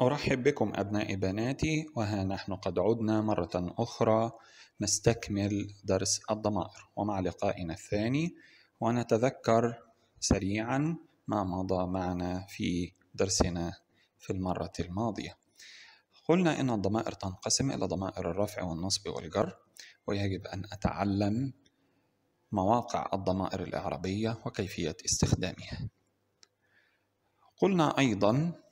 أرحب بكم أبنائي بناتي وها نحن قد عدنا مرة أخرى نستكمل درس الضمائر ومع لقائنا الثاني ونتذكر سريعا ما مضى معنا في درسنا في المرة الماضية قلنا إن الضمائر تنقسم إلى ضمائر الرفع والنصب والجر ويجب أن أتعلم مواقع الضمائر الإعرابية وكيفية استخدامها قلنا أيضا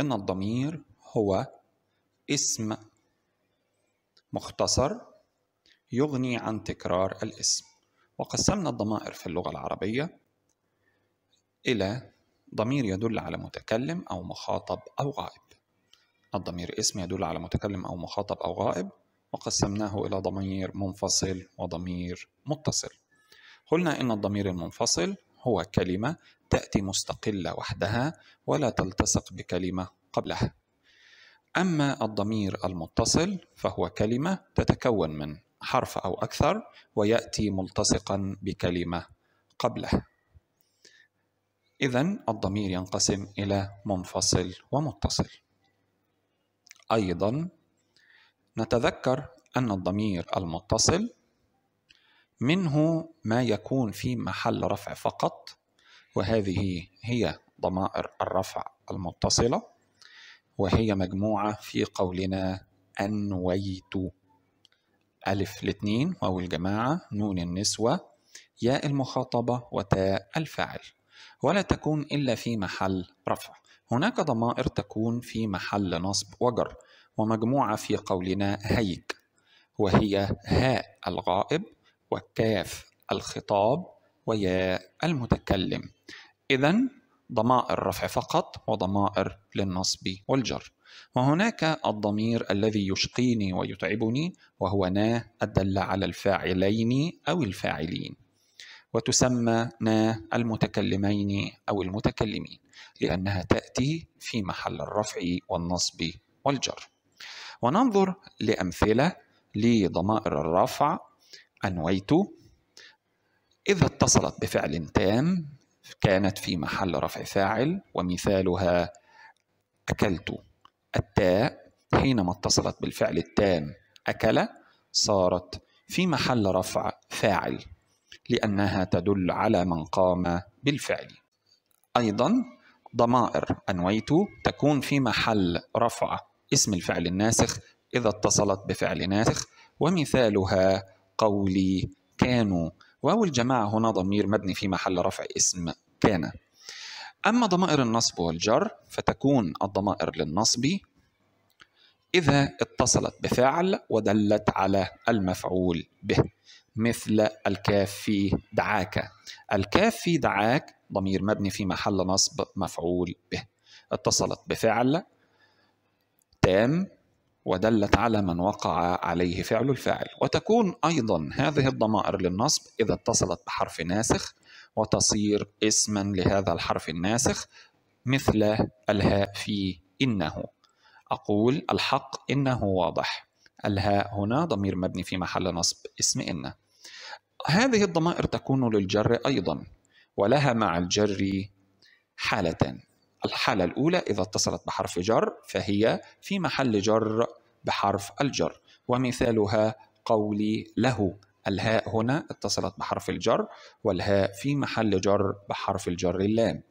إن الضمير هو اسم مختصر يغني عن تكرار الاسم وقسمنا الضمائر في اللغة العربية إلى ضمير يدل على متكلم أو مخاطب أو غائب الضمير اسم يدل على متكلم أو مخاطب أو غائب وقسمناه إلى ضمير منفصل وضمير متصل قلنا إن الضمير المنفصل هو كلمة تأتي مستقلة وحدها ولا تلتصق بكلمة قبلها أما الضمير المتصل فهو كلمة تتكون من حرف أو أكثر ويأتي ملتصقا بكلمة قبله إذا الضمير ينقسم إلى منفصل ومتصل أيضا نتذكر أن الضمير المتصل منه ما يكون في محل رفع فقط وهذه هي ضمائر الرفع المتصله وهي مجموعة في قولنا أنويت ألف الاثنين واو الجماعة نون النسوة ياء المخاطبة وتاء الفعل ولا تكون إلا في محل رفع هناك ضمائر تكون في محل نصب وجر ومجموعة في قولنا هيك وهي هاء الغائب وكاف الخطاب وياء المتكلم إذا ضمائر رفع فقط وضمائر للنصب والجر وهناك الضمير الذي يشقيني ويتعبني وهو نا الدل على الفاعلين أو الفاعلين وتسمى نا المتكلمين أو المتكلمين لأنها تأتي في محل الرفع والنصب والجر وننظر لأمثلة لضمائر الرفع أنويت إذا اتصلت بفعل تام كانت في محل رفع فاعل ومثالها أكلت التاء حينما اتصلت بالفعل التام أكل صارت في محل رفع فاعل لأنها تدل على من قام بالفعل أيضا ضمائر أنويت تكون في محل رفع اسم الفعل الناسخ إذا اتصلت بفعل ناسخ ومثالها قولي كانوا واو الجماعة هنا ضمير مبني في محل رفع اسم كان أما ضمائر النصب والجر فتكون الضمائر للنصب إذا اتصلت بفعل ودلت على المفعول به مثل الكاف في دعاك الكاف في دعاك ضمير مبني في محل نصب مفعول به اتصلت بفعل تام ودلت على من وقع عليه فعل الفاعل وتكون أيضا هذه الضمائر للنصب إذا اتصلت بحرف ناسخ وتصير اسما لهذا الحرف الناسخ مثل الهاء في إنه أقول الحق إنه واضح الهاء هنا ضمير مبني في محل نصب اسم إن هذه الضمائر تكون للجر أيضا ولها مع الجر حالتان الحالة الأولى إذا اتصلت بحرف جر فهي في محل جر بحرف الجر ومثالها قولي له الهاء هنا اتصلت بحرف الجر والهاء في محل جر بحرف الجر اللام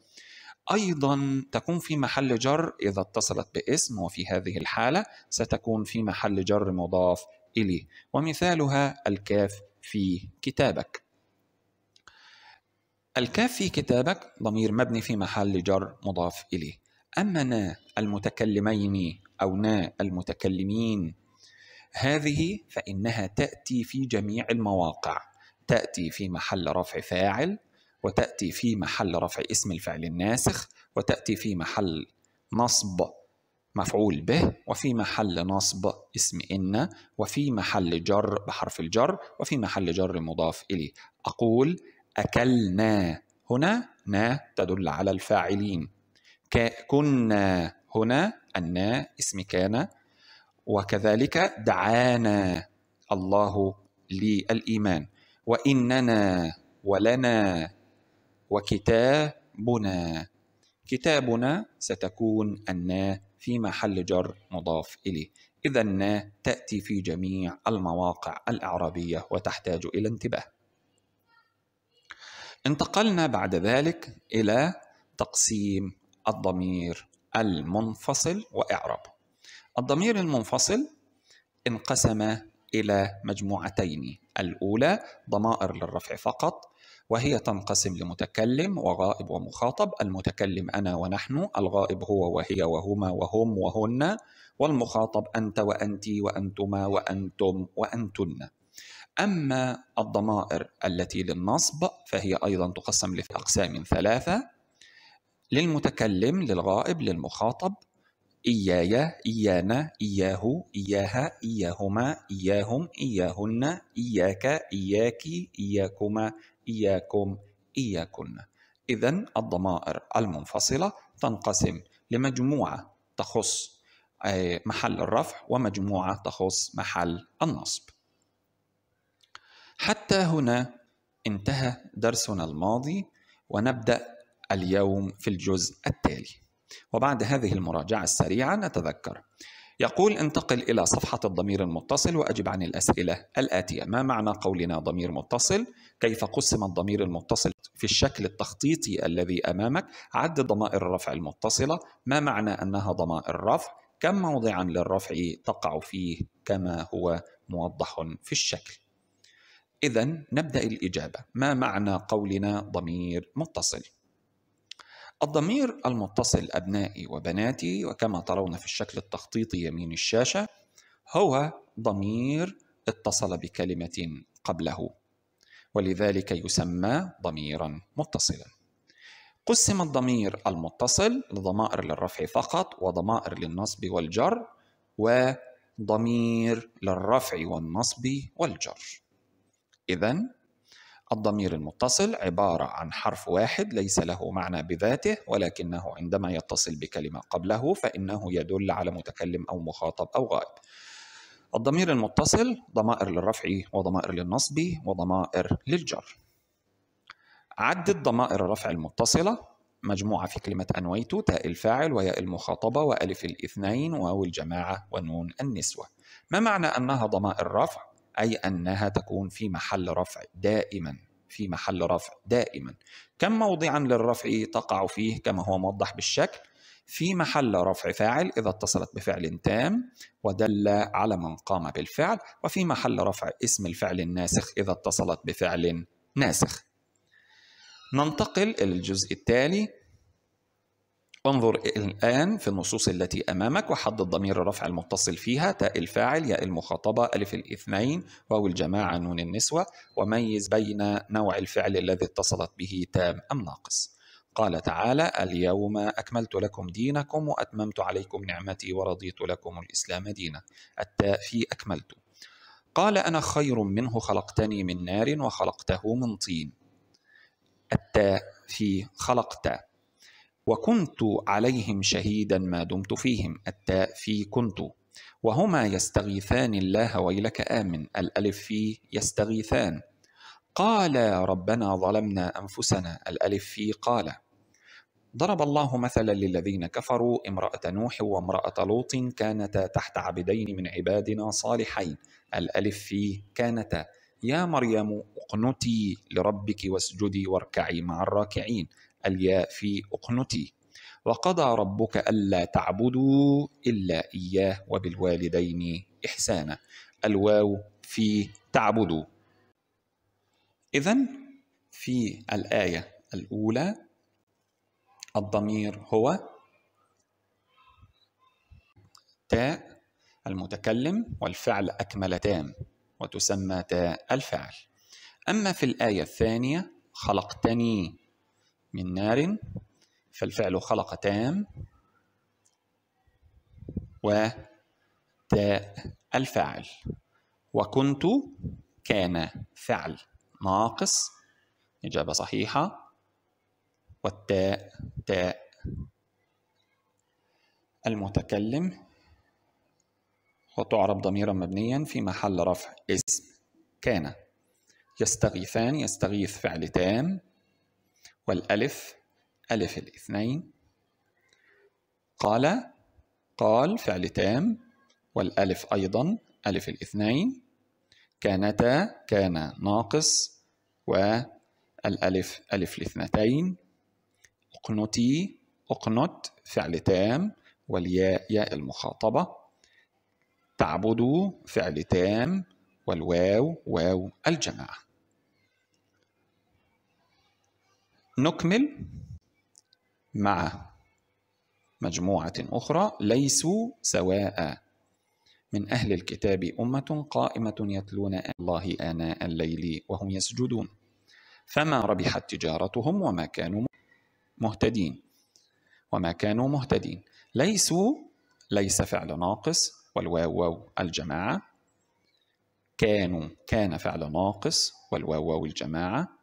أيضا تكون في محل جر إذا اتصلت باسم وفي هذه الحالة ستكون في محل جر مضاف إليه ومثالها الكاف في كتابك الكاف في كتابك ضمير مبني في محل جر مضاف إليه أما نا المتكلمين أو نا المتكلمين هذه فإنها تأتي في جميع المواقع تأتي في محل رفع فاعل وتأتي في محل رفع اسم الفعل الناسخ وتأتي في محل نصب مفعول به وفي محل نصب اسم إن وفي محل جر بحرف الجر وفي محل جر مضاف إليه أقول أكلنا هنا نا تدل على الفاعلين كنا هنا النا اسم كان وكذلك دعانا الله للإيمان وإننا ولنا وكتابنا كتابنا ستكون النا في محل جر مضاف إليه إذا النا تأتي في جميع المواقع الأعرابية وتحتاج إلى انتباه انتقلنا بعد ذلك إلى تقسيم الضمير المنفصل وإعرابه الضمير المنفصل انقسم إلى مجموعتين الأولى ضمائر للرفع فقط وهي تنقسم لمتكلم وغائب ومخاطب المتكلم أنا ونحن الغائب هو وهي وهما وهم وهن والمخاطب أنت وأنت وأنتما وأنتم وأنتن أما الضمائر التي للنصب فهي أيضا تقسم لأقسام ثلاثة للمتكلم للغائب للمخاطب إياي إيانا إياه إياها إياهما إياهم إياهن إياك إياك إياكما إياكم إياكن إذا الضمائر المنفصلة تنقسم لمجموعة تخص محل الرفع ومجموعة تخص محل النصب حتى هنا انتهى درسنا الماضي ونبدأ اليوم في الجزء التالي وبعد هذه المراجعة السريعة نتذكر يقول انتقل إلى صفحة الضمير المتصل وأجب عن الأسئلة الآتية ما معنى قولنا ضمير متصل؟ كيف قسم الضمير المتصل في الشكل التخطيطي الذي أمامك؟ عد ضمائر الرفع المتصلة ما معنى أنها ضمائر رفع؟ كم موضعا للرفع تقع فيه كما هو موضح في الشكل؟ إذا نبدأ الإجابة ما معنى قولنا ضمير متصل؟ الضمير المتصل أبنائي وبناتي وكما ترون في الشكل التخطيطي يمين الشاشة هو ضمير اتصل بكلمة قبله ولذلك يسمى ضميرا متصلا قسم الضمير المتصل لضمائر للرفع فقط وضمائر للنصب والجر وضمير للرفع والنصب والجر إذا الضمير المتصل عبارة عن حرف واحد ليس له معنى بذاته ولكنه عندما يتصل بكلمة قبله فإنه يدل على متكلم أو مخاطب أو غائب. الضمير المتصل ضمائر للرفع وضمائر للنصب وضمائر للجر. عدد ضمائر الرفع المتصلة مجموعة في كلمة أنويت تاء الفاعل وياء المخاطبة وألف الاثنين واو الجماعة ونون النسوة ما معنى أنها ضمائر رفع؟ أي أنها تكون في محل رفع دائما في محل رفع دائما كم موضعا للرفع تقع فيه كما هو موضح بالشكل في محل رفع فاعل إذا اتصلت بفعل تام ودل على من قام بالفعل وفي محل رفع اسم الفعل الناسخ إذا اتصلت بفعل ناسخ ننتقل إلى الجزء التالي انظر الآن في النصوص التي أمامك وحدد ضمير الرفع المتصل فيها تاء الفاعل ياء المخاطبة ألف الاثنين واو الجماعة نون النسوة وميز بين نوع الفعل الذي اتصلت به تام أم ناقص قال تعالى اليوم أكملت لكم دينكم وأتممت عليكم نعمتي ورضيت لكم الإسلام دينا التاء في أكملت قال أنا خير منه خلقتني من نار وخلقته من طين التاء في خلقت وكنت عليهم شهيدا ما دمت فيهم التاء في كنت وهما يستغيثان الله ويلك آمن الألف في يستغيثان قال ربنا ظلمنا أنفسنا الألف في قال ضرب الله مثلا للذين كفروا امرأة نوح وامرأة لوط كانتا تحت عبدين من عبادنا صالحين الألف في كانتا يا مريم اقنتي لربك واسجدي واركعي مع الراكعين الياء في أقنتي وقضى ربك ألا تعبدوا إلا إياه وبالوالدين إحسانا الواو في تعبدوا إذا في الآية الأولى الضمير هو تاء المتكلم والفعل اكمل تام وتسمى تاء الفعل أما في الآية الثانية خلقتني من نار فالفعل خلق تام و تاء الفاعل وكنت كان فعل ناقص إجابة صحيحة والتاء تاء المتكلم وتعرب ضميرا مبنيا في محل رفع اسم كان يستغيثان يستغيث فعل تام والألف ألف الاثنين قال قال فعل تام والألف أيضا ألف الاثنين كانتا كان ناقص والألف ألف الاثنتين اقنتي اقنت فعل تام والياء ياء المخاطبة تعبدوا فعل تام والواو واو الجماعة نكمل مع مجموعة أخرى ليسوا سواء من أهل الكتاب أمة قائمة يتلون الله آناء الليل وهم يسجدون فما ربحت تجارتهم وما كانوا مهتدين وما كانوا مهتدين ليسوا ليس فعل ناقص والواو واو الجماعة كانوا كان فعل ناقص والواو واو الجماعة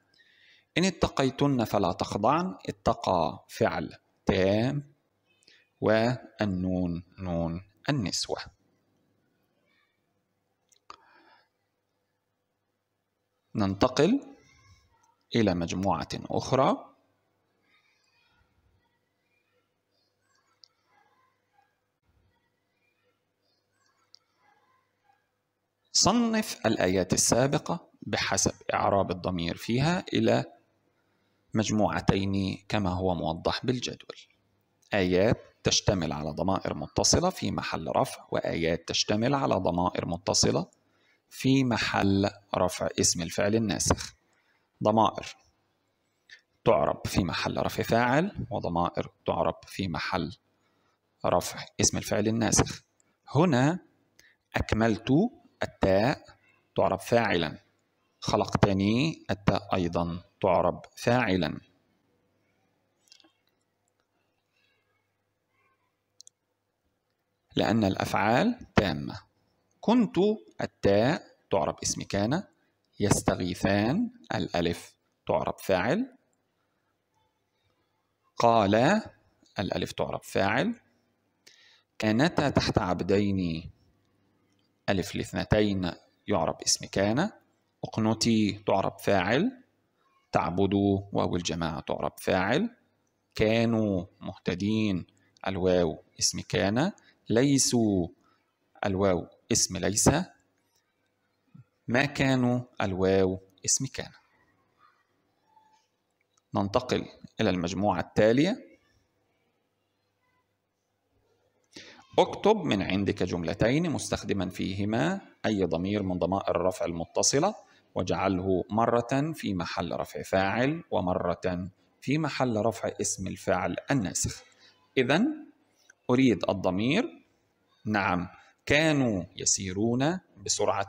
إن اتقيتن فلا تخضعن اتقى فعل تام والنون نون النسوة ننتقل إلى مجموعة أخرى صنف الآيات السابقة بحسب إعراب الضمير فيها إلى مجموعتين كما هو موضح بالجدول آيات تشتمل على ضمائر متصلة في محل رفع وآيات تشتمل على ضمائر متصلة في محل رفع اسم الفعل الناسخ ضمائر تعرب في محل رفع فاعل وضمائر تعرب في محل رفع اسم الفعل الناسخ هنا أكملت التاء تعرب فاعلا خلقتني التاء أيضا تعرب فاعلا لأن الأفعال تامة كنت التاء تعرب اسم كان يستغيثان الألف تعرب فاعل قال الألف تعرب فاعل كانتا تحت عبدين ألف لاثنتين يعرب اسم كان اقنتي تعرب فاعل تعبدوا واو الجماعة تعرب فاعل كانوا مهتدين الواو اسم كان ليسوا الواو اسم ليس ما كانوا الواو اسم كان ننتقل إلى المجموعة التالية اكتب من عندك جملتين مستخدما فيهما أي ضمير من ضمائر الرفع المتصلة واجعله مرة في محل رفع فاعل ومرة في محل رفع اسم الفعل الناسخ إذا أريد الضمير نعم كانوا يسيرون بسرعة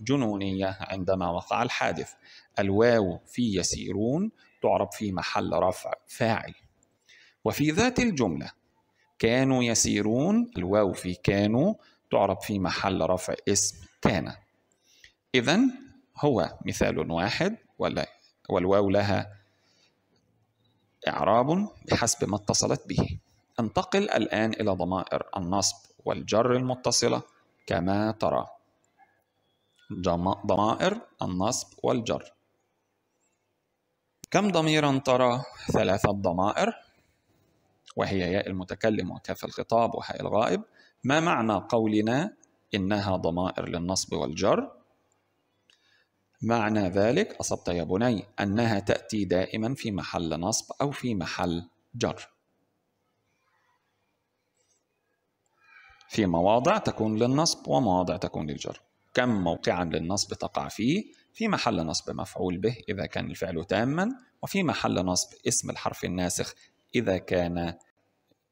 جنونية عندما وقع الحادث الواو في يسيرون تعرب في محل رفع فاعل وفي ذات الجملة كانوا يسيرون الواو في كانوا تعرب في محل رفع اسم كان إذا هو مثال واحد ولا والواو لها إعراب بحسب ما اتصلت به انتقل الآن إلى ضمائر النصب والجر المتصلة كما ترى ضمائر النصب والجر كم ضميرا ترى ثلاثة ضمائر وهي ياء المتكلم وكاف الخطاب وهاء الغائب ما معنى قولنا إنها ضمائر للنصب والجر معنى ذلك أصبت يا بني أنها تأتي دائما في محل نصب أو في محل جر في مواضع تكون للنصب ومواضع تكون للجر كم موقعا للنصب تقع فيه في محل نصب مفعول به إذا كان الفعل تاما وفي محل نصب اسم الحرف الناسخ إذا كان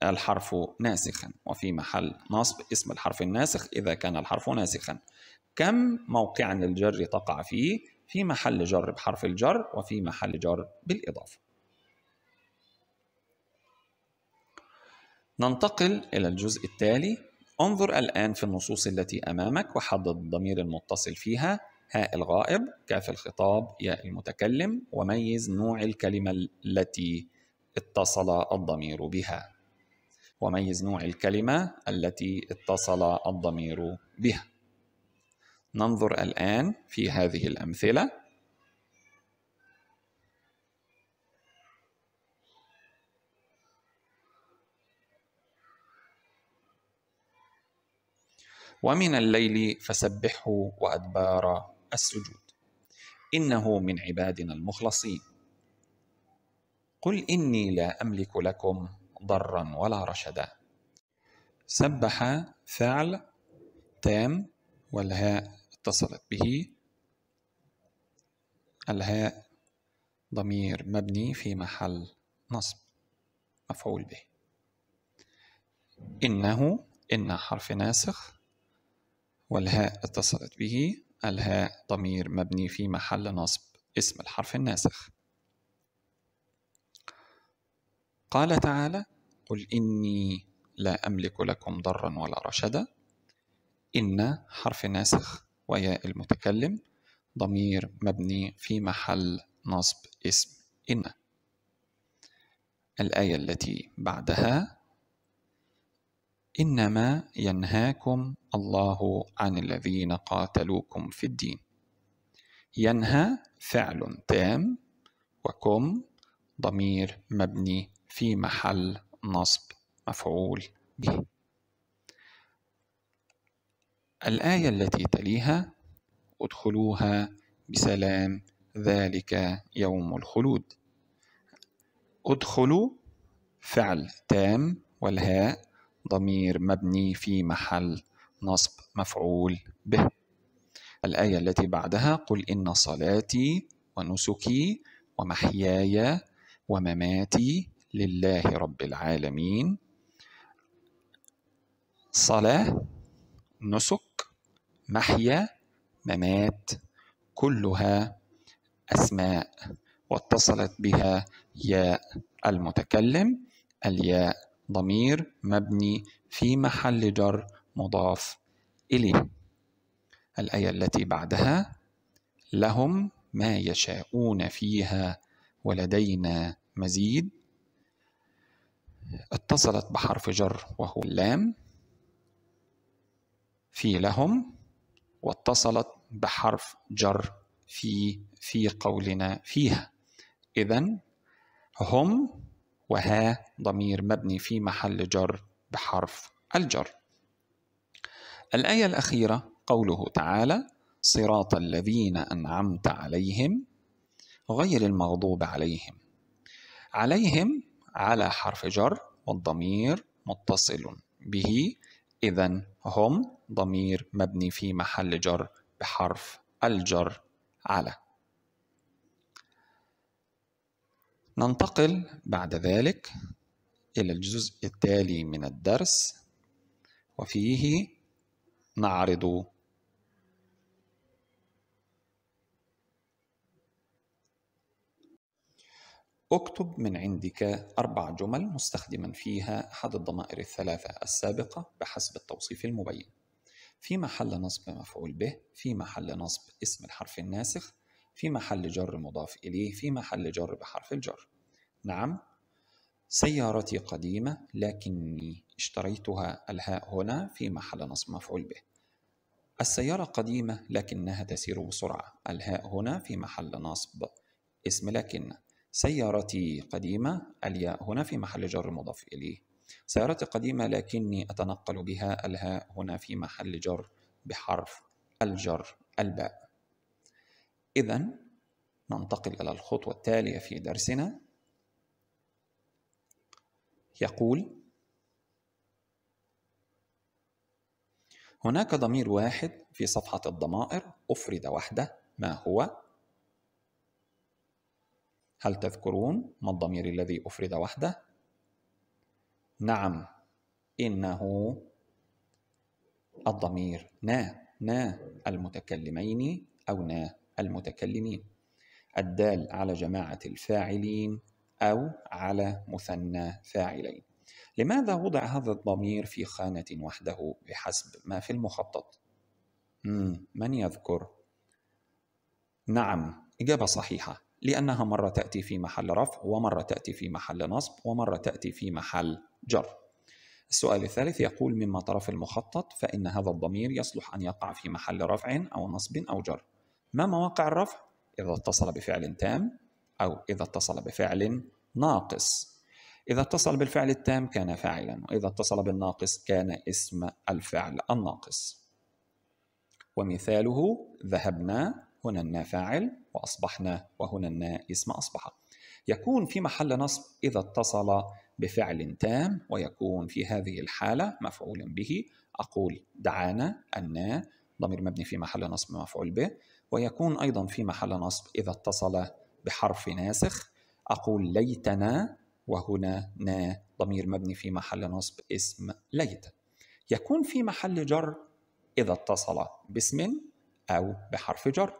الحرف ناسخا وفي محل نصب اسم الحرف الناسخ إذا كان الحرف ناسخا كم موقعا للجر تقع فيه في محل جر بحرف الجر وفي محل جر بالإضافة ننتقل إلى الجزء التالي انظر الآن في النصوص التي أمامك وحدد الضمير المتصل فيها هاء الغائب كاف الخطاب ياء المتكلم وميز نوع الكلمة التي اتصل الضمير بها وميز نوع الكلمة التي اتصل الضمير بها ننظر الآن في هذه الأمثلة ومن الليل فسبحه وأدبار السجود إنه من عبادنا المخلصين قل إني لا أملك لكم ضرا ولا رشدا سبح فعل تام والهاء اتصلت به الهاء ضمير مبني في محل نصب مفعول به إنه إن حرف ناسخ والهاء اتصلت به الهاء ضمير مبني في محل نصب اسم الحرف الناسخ قال تعالى قل إني لا أملك لكم ضرا ولا رشدا إن حرف ناسخ وياء المتكلم ضمير مبني في محل نصب اسم إن الآية التي بعدها إنما ينهاكم الله عن الذين قاتلوكم في الدين ينهى فعل تام وكم ضمير مبني في محل نصب مفعول به الآية التي تليها ادخلوها بسلام ذلك يوم الخلود ادخلوا فعل تام والهاء ضمير مبني في محل نصب مفعول به الآية التي بعدها قل إن صلاتي ونسكي ومحياي ومماتي لله رب العالمين صلاة نسك محيا ممات كلها أسماء واتصلت بها ياء المتكلم الياء ضمير مبني في محل جر مضاف إليه الآية التي بعدها لهم ما يشاءون فيها ولدينا مزيد اتصلت بحرف جر وهو اللام في لهم واتصلت بحرف جر في في قولنا فيها إذا هم وها ضمير مبني في محل جر بحرف الجر الآية الأخيرة قوله تعالى صراط الذين أنعمت عليهم غير المغضوب عليهم عليهم على حرف جر والضمير متصل به إذا هم ضمير مبني في محل جر بحرف الجر على ننتقل بعد ذلك إلى الجزء التالي من الدرس وفيه نعرض اكتب من عندك أربع جمل مستخدما فيها أحد الضمائر الثلاثة السابقة بحسب التوصيف المبين في محل نصب مفعول به في محل نصب اسم الحرف الناسخ في محل جر مضاف إليه في محل جر بحرف الجر نعم سيارتي قديمة لكني اشتريتها الهاء هنا في محل نصب مفعول به السيارة قديمة لكنها تسير بسرعة الهاء هنا في محل نصب اسم لكن سيارتي قديمة الياء هنا في محل جر مضاف إليه سيارتي قديمة لكني أتنقل بها الهاء هنا في محل جر بحرف الجر الباء إذا ننتقل إلى الخطوة التالية في درسنا يقول هناك ضمير واحد في صفحة الضمائر أفرد وحده ما هو؟ هل تذكرون ما الضمير الذي أفرد وحده؟ نعم إنه الضمير نا نا المتكلمين أو نا المتكلمين الدال على جماعة الفاعلين أو على مثنى فاعلين لماذا وضع هذا الضمير في خانة وحده بحسب ما في المخطط؟ مم. من يذكر؟ نعم إجابة صحيحة لأنها مرة تأتي في محل رفع ومرة تأتي في محل نصب ومرة تأتي في محل جر السؤال الثالث يقول مما طرف المخطط فإن هذا الضمير يصلح أن يقع في محل رفع أو نصب أو جر ما مواقع الرفع؟ إذا اتصل بفعل تام أو إذا اتصل بفعل ناقص إذا اتصل بالفعل التام كان فاعلا وإذا اتصل بالناقص كان اسم الفعل الناقص ومثاله ذهبنا هنا النا فاعل وأصبحنا وهنا النا اسم أصبح يكون في محل نصب إذا اتصل بفعل تام ويكون في هذه الحالة مفعول به أقول دعانا النا ضمير مبني في محل نصب مفعول به ويكون أيضا في محل نصب إذا اتصل بحرف ناسخ أقول ليتنا وهنا نا ضمير مبني في محل نصب اسم ليت يكون في محل جر إذا اتصل باسم أو بحرف جر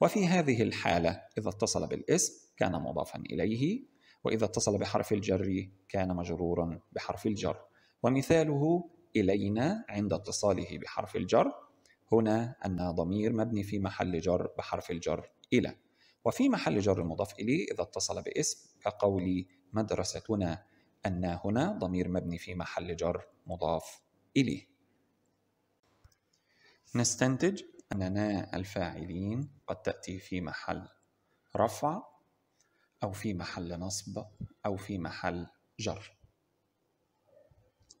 وفي هذه الحالة إذا اتصل بالاسم كان مضافا إليه وإذا اتصل بحرف الجر كان مجرورا بحرف الجر ومثاله إلينا عند اتصاله بحرف الجر هنا أن ضمير مبني في محل جر بحرف الجر إلى وفي محل جر مضاف إليه إذا اتصل باسم كقول مدرستنا أن هنا ضمير مبني في محل جر مضاف إليه نستنتج أننا الفاعلين قد تأتي في محل رفع أو في محل نصب أو في محل جر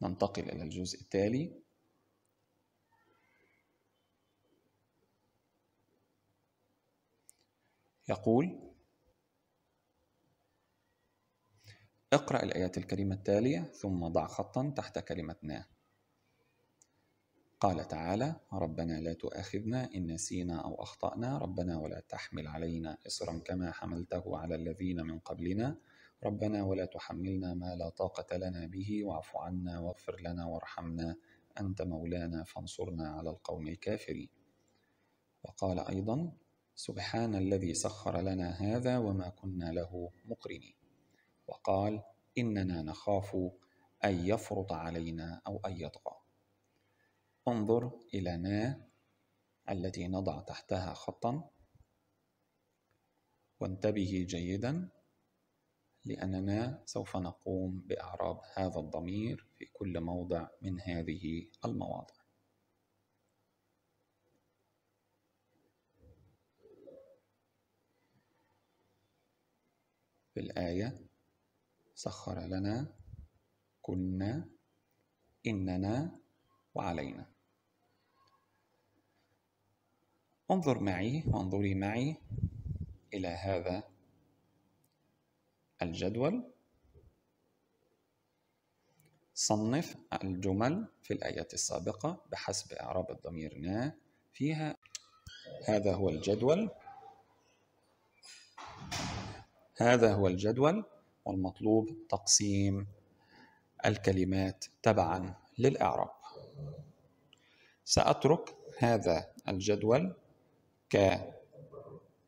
ننتقل إلى الجزء التالي يقول اقرأ الآيات الكريمة التالية ثم ضع خطا تحت كلمة نا قال تعالى ربنا لا تؤاخذنا إن نسينا أو أخطأنا ربنا ولا تحمل علينا إصرا كما حملته على الذين من قبلنا ربنا ولا تحملنا ما لا طاقة لنا به واعف عنا واغفر لنا وارحمنا أنت مولانا فانصرنا على القوم الكافرين وقال أيضا سبحان الذي سخر لنا هذا وما كنا له مقرنين وقال إننا نخاف أن يفرط علينا أو أن يطغى انظر إلى ما التي نضع تحتها خطا وانتبه جيدا لأننا سوف نقوم بإعراب هذا الضمير في كل موضع من هذه المواضع في الآية سخر لنا كنا إننا وعلينا انظر معي وانظري معي إلى هذا الجدول صنف الجمل في الآيات السابقة بحسب إعراب الضمير نا فيها هذا هو الجدول هذا هو الجدول والمطلوب تقسيم الكلمات تبعا للإعراب سأترك هذا الجدول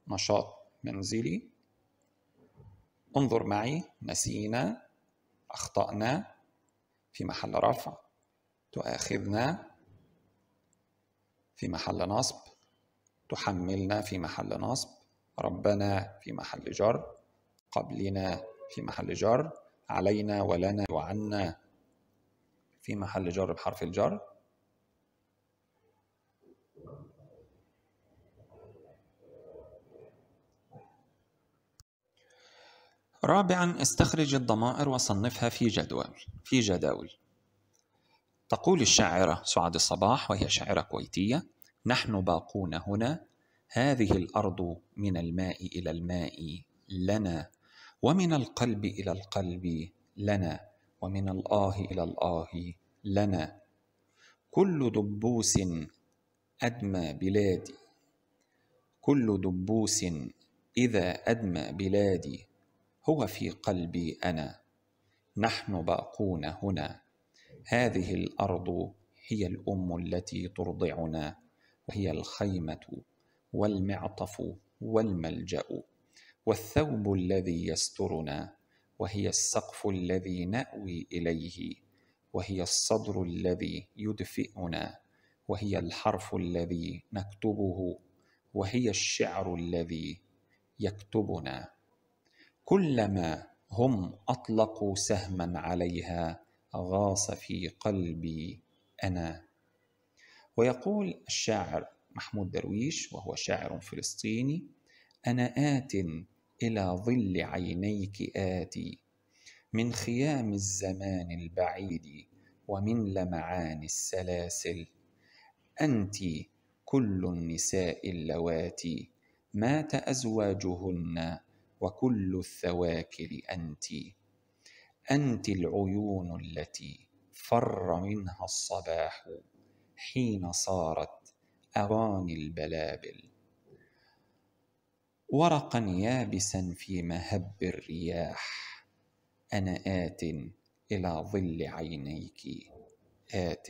كنشاط منزلي انظر معي نسينا أخطأنا في محل رفع تؤاخذنا في محل نصب تحملنا في محل نصب ربنا في محل جر قبلنا في محل جر علينا ولنا وعنا في محل جر بحرف الجر رابعا استخرج الضمائر وصنفها في جدول في جداول تقول الشاعرة سعاد الصباح وهي شاعرة كويتية نحن باقون هنا هذه الأرض من الماء إلى الماء لنا ومن القلب إلى القلب لنا ومن الآه إلى الآه لنا كل دبوس أدمى بلادي كل دبوس إذا أدمى بلادي هو في قلبي انا نحن باقون هنا هذه الارض هي الام التي ترضعنا وهي الخيمه والمعطف والملجا والثوب الذي يسترنا وهي السقف الذي ناوي اليه وهي الصدر الذي يدفئنا وهي الحرف الذي نكتبه وهي الشعر الذي يكتبنا كلما هم اطلقوا سهما عليها غاص في قلبي انا ويقول الشاعر محمود درويش وهو شاعر فلسطيني انا ات الى ظل عينيك اتي من خيام الزمان البعيد ومن لمعان السلاسل انت كل النساء اللواتي مات ازواجهن وكل الثواكر انت انت العيون التي فر منها الصباح حين صارت اغاني البلابل ورقا يابسا في مهب الرياح انا ات الى ظل عينيك ات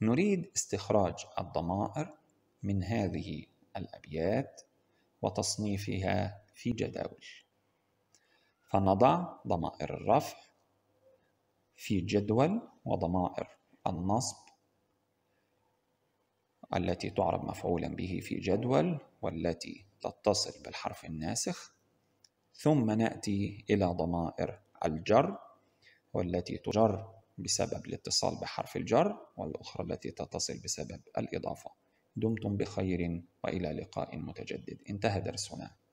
نريد استخراج الضمائر من هذه الابيات وتصنيفها في جداول فنضع ضمائر الرفع في جدول وضمائر النصب التي تعرب مفعولا به في جدول والتي تتصل بالحرف الناسخ ثم نأتي إلى ضمائر الجر والتي تجر بسبب الاتصال بحرف الجر والأخرى التي تتصل بسبب الإضافة دمتم بخير وإلى لقاء متجدد انتهى درسنا